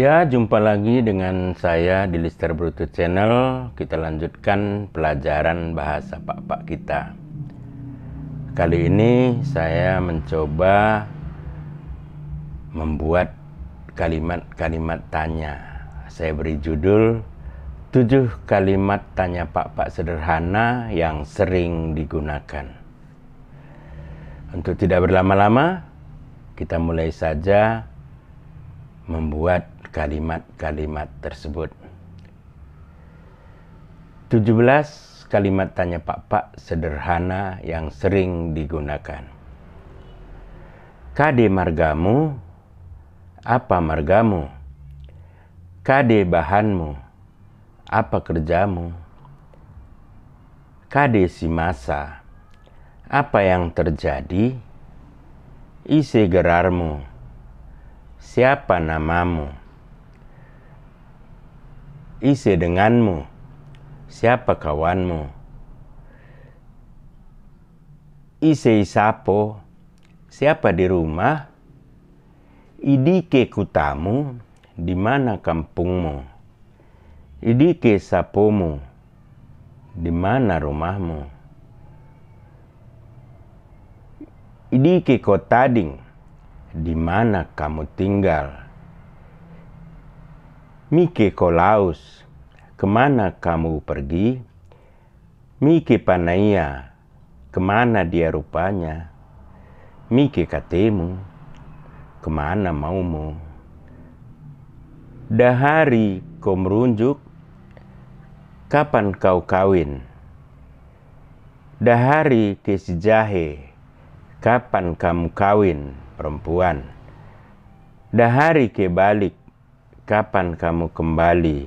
Ya, jumpa lagi dengan saya di Lister Bluetooth Channel. Kita lanjutkan pelajaran bahasa Pak-Pak kita. Kali ini saya mencoba membuat kalimat-kalimat tanya. Saya beri judul Tujuh kalimat tanya Pak-Pak sederhana yang sering digunakan. Untuk tidak berlama-lama, kita mulai saja membuat kalimat-kalimat tersebut. 17 kalimat tanya Pak Pak sederhana yang sering digunakan. KD margamu, apa margamu? KD bahanmu, apa kerjamu? KD si masa, apa yang terjadi? Isi gerarmu, Siapa namamu? Isi denganmu. Siapa kawanmu? Isi sapo. Siapa di rumah? Idike kutamu, di mana kampungmu? Idike sapomu, di mana rumahmu? Idike kotading, di mana kamu tinggal. Miki Kolaus, kemana kamu pergi? Miki Panaya? kemana dia rupanya? Miki Katemu, kemana maumu? Dahari kau merunjuk, kapan kau kawin? Dahari kesijahe, kapan kamu kawin? perempuan, Dahari ke balik, kapan kamu kembali?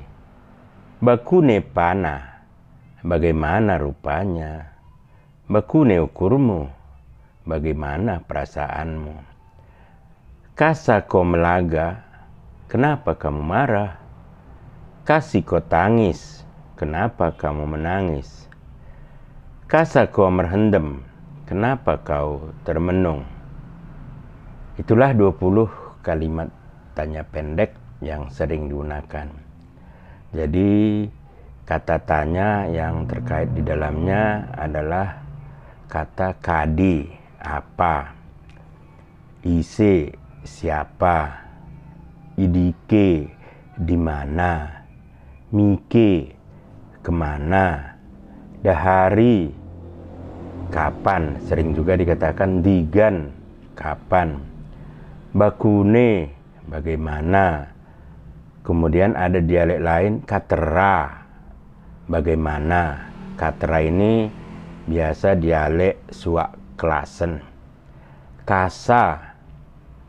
Bakune pana, bagaimana rupanya? Bakune ukurmu, bagaimana perasaanmu? Kasa ko melaga, kenapa kamu marah? Kasih ko tangis, kenapa kamu menangis? Kasa ko merhendem, kenapa kau termenung? Itulah 20 kalimat tanya pendek yang sering digunakan. Jadi kata tanya yang terkait di dalamnya adalah kata kadi apa, isi siapa, IDK di mana, Mike kemana, dahari kapan, sering juga dikatakan digan kapan bakune bagaimana kemudian ada dialek lain katera bagaimana katera ini biasa dialek suak kelasen kasa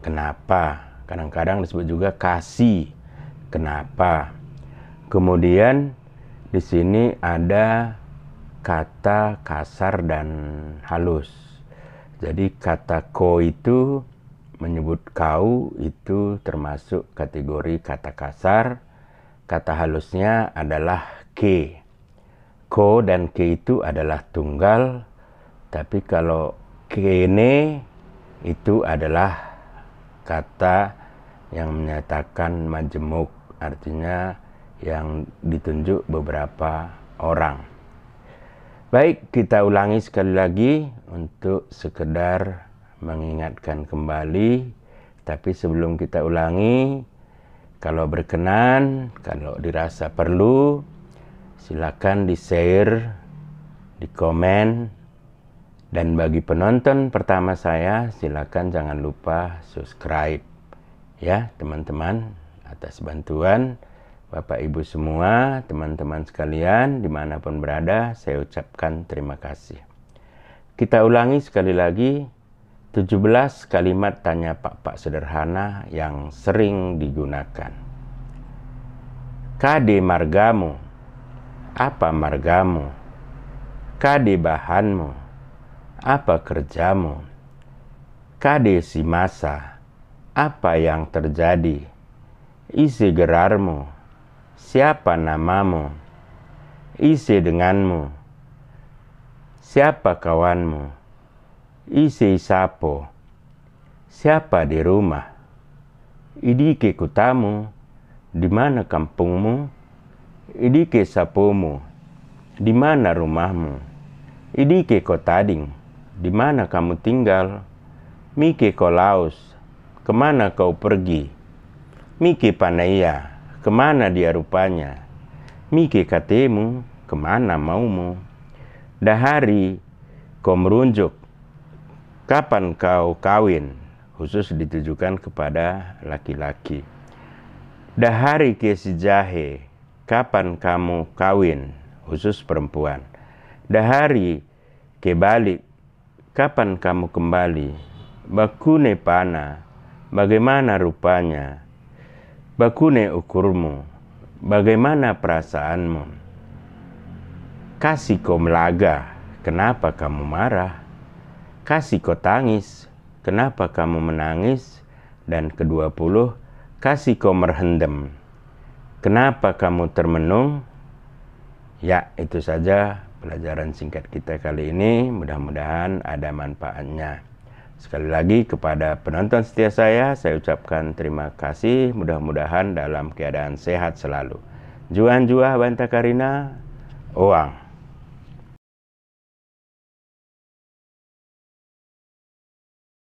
kenapa kadang-kadang disebut juga kasih kenapa kemudian di sini ada kata kasar dan halus jadi kata ko itu menyebut kau itu termasuk kategori kata kasar. Kata halusnya adalah ke. Ko dan ke itu adalah tunggal, tapi kalau kene itu adalah kata yang menyatakan majemuk, artinya yang ditunjuk beberapa orang. Baik, kita ulangi sekali lagi untuk sekedar mengingatkan kembali. Tapi sebelum kita ulangi, kalau berkenan, kalau dirasa perlu, silakan di-share, di-komen, dan bagi penonton pertama saya, silakan jangan lupa subscribe. Ya, teman-teman, atas bantuan Bapak Ibu semua, teman-teman sekalian, dimanapun berada, saya ucapkan terima kasih. Kita ulangi sekali lagi, 17 kalimat tanya pak-pak sederhana yang sering digunakan. Kade margamu? Apa margamu? Kade bahanmu? Apa kerjamu? Kade si masa? Apa yang terjadi? Isi gerarmu? Siapa namamu? Isi denganmu? Siapa kawanmu? Isi sapo. Siapa di rumah? Idi Idike kutamu. Di mana kampungmu? Idi ke sapomu. Di mana rumahmu? Idi Idike kotading. Di mana kamu tinggal? Mike kolaus. Kemana kau pergi? Mike panaya, Kemana dia rupanya? Mike katemu. Kemana maumu? Dahari kau merunjuk? Kapan kau kawin? Khusus ditujukan kepada laki-laki. Dahari ke si jahe, kapan kamu kawin? Khusus perempuan. Dahari kebalik, kapan kamu kembali? Bakune pana, bagaimana rupanya? Bakune ukurmu, bagaimana perasaanmu? Kasih kau melaga, kenapa kamu marah? Kasih kau tangis, kenapa kamu menangis? Dan ke-20, kau merhendam, kenapa kamu termenung? Ya, itu saja pelajaran singkat kita kali ini. Mudah-mudahan ada manfaatnya. Sekali lagi kepada penonton setia saya, saya ucapkan terima kasih. Mudah-mudahan dalam keadaan sehat selalu. Juan banta Karina, Uang.